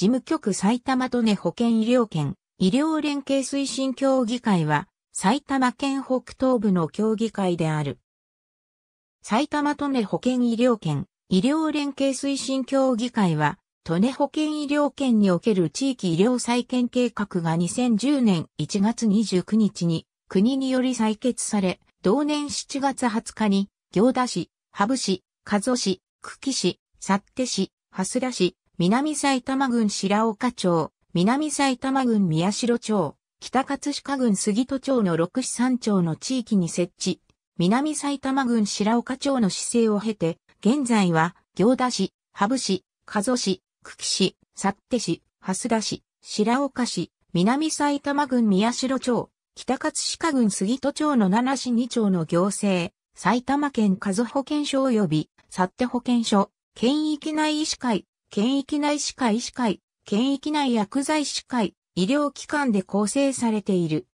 事務局埼玉都根保健医療圏医療連携推進協議会は埼玉県北東部の協議会である。埼玉都根保健医療圏医療連携推進協議会は都根保健医療圏における地域医療再建計画が2010年1月29日に国により採決され、同年7月20日に行田市、羽生市、加須市、久喜市、幸手市、蓮田市、南埼玉郡白岡町、南埼玉郡宮代町、北葛飾郡杉戸町の六市三町の地域に設置、南埼玉郡白岡町の市政を経て、現在は、行田市、羽生市、加須市、久喜市、幸手市、蓮田市、白岡市、南埼玉郡宮代町、北葛飾郡杉戸町の七市二町の行政、埼玉県加須保健所及び、幸手保健所、県域内医師会、県域内歯科医師会、県域内薬剤師会、医療機関で構成されている。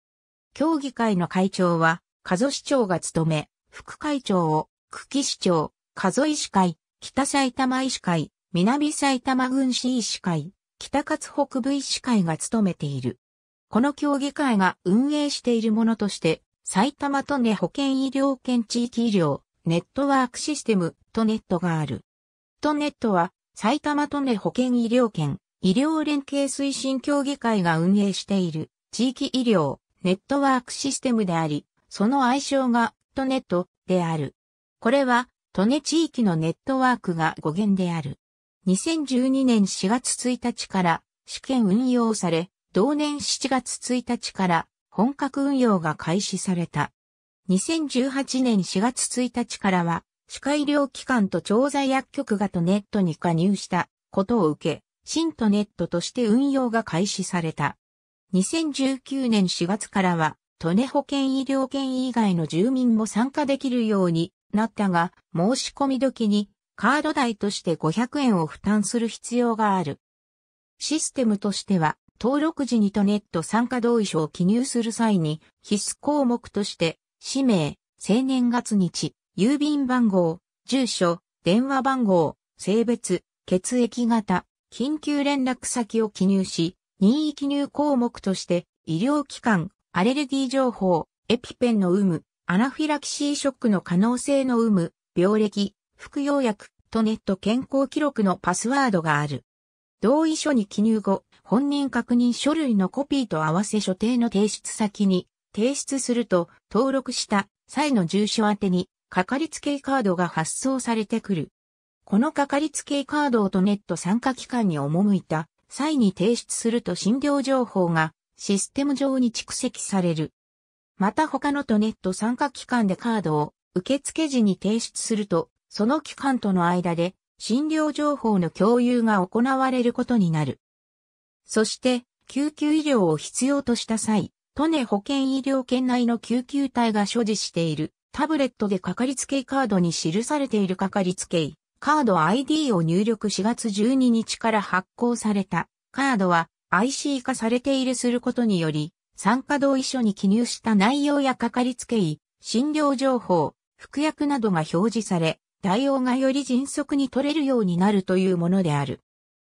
協議会の会長は、加須市長が務め、副会長を、久喜市長、加須医師会、北埼玉医師会、南埼玉郡市医師会、北勝北部医師会が務めている。この協議会が運営しているものとして、埼玉都根保健医療圏地域医療、ネットワークシステム、トネットがある。トネットは、埼玉都根保健医療圏医療連携推進協議会が運営している地域医療ネットワークシステムであり、その愛称がトネットである。これは、トネ地域のネットワークが語源である。2012年4月1日から試験運用され、同年7月1日から本格運用が開始された。2018年4月1日からは歯科医療機関と調剤薬局がトネットに加入したことを受け、新トネットとして運用が開始された。2019年4月からは、トネ保険医療圏以外の住民も参加できるようになったが、申し込み時にカード代として500円を負担する必要がある。システムとしては、登録時にトネット参加同意書を記入する際に、必須項目として、氏名、生年月日、郵便番号、住所、電話番号、性別、血液型、緊急連絡先を記入し、任意記入項目として、医療機関、アレルギー情報、エピペンの有無、アナフィラキシーショックの可能性の有無、病歴、服用薬、とネット健康記録のパスワードがある。同意書に記入後、本人確認書類のコピーと合わせ所定の提出先に提出すると、登録した際の住所宛にかかりつけ医カードが発送されてくる。このかかりつけ医カードをとネット参加機関に赴いた際に提出すると診療情報がシステム上に蓄積される。また他のとネット参加機関でカードを受付時に提出すると、その機関との間で診療情報の共有が行われることになる。そして、救急医療を必要とした際、都根保健医療圏内の救急隊が所持しているタブレットでかかりつけ医カードに記されているかかりつけ医、カード ID を入力4月12日から発行されたカードは IC 化されているすることにより、参加同意書に記入した内容やかかりつけ医、診療情報、服薬などが表示され、対応がより迅速に取れるようになるというものである。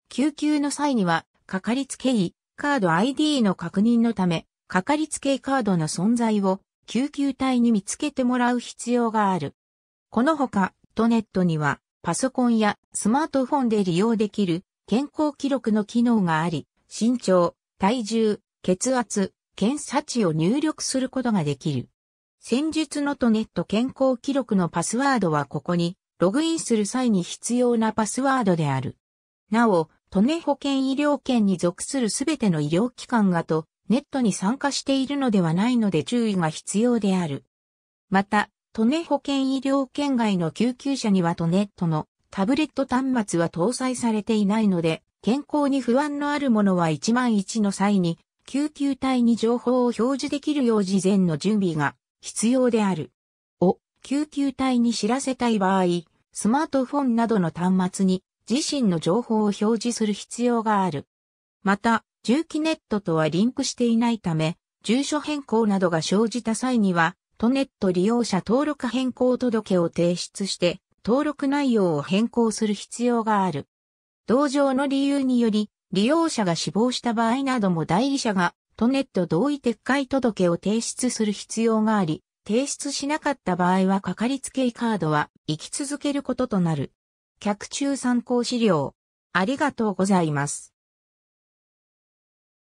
救急の際には、かかりつけ医、カード ID の確認のため、かかりつけ医カードの存在を救急隊に見つけてもらう必要がある。このほか、トネットには、パソコンやスマートフォンで利用できる健康記録の機能があり、身長、体重、血圧、検査値を入力することができる。先日のトネット健康記録のパスワードはここに、ログインする際に必要なパスワードである。なお、トネ保険医療圏に属するすべての医療機関がとネットに参加しているのではないので注意が必要である。また、トネ保険医療圏外の救急車にはトネットのタブレット端末は搭載されていないので、健康に不安のあるものは1万1の際に、救急隊に情報を表示できるよう事前の準備が必要である。を、救急隊に知らせたい場合、スマートフォンなどの端末に自身の情報を表示する必要がある。また、重機ネットとはリンクしていないため、住所変更などが生じた際には、トネット利用者登録変更届を提出して、登録内容を変更する必要がある。同情の理由により、利用者が死亡した場合なども代理者が、トネット同意撤回届を提出する必要があり、提出しなかった場合はかかりつけ医カードは生き続けることとなる。客中参考資料。ありがとうございます。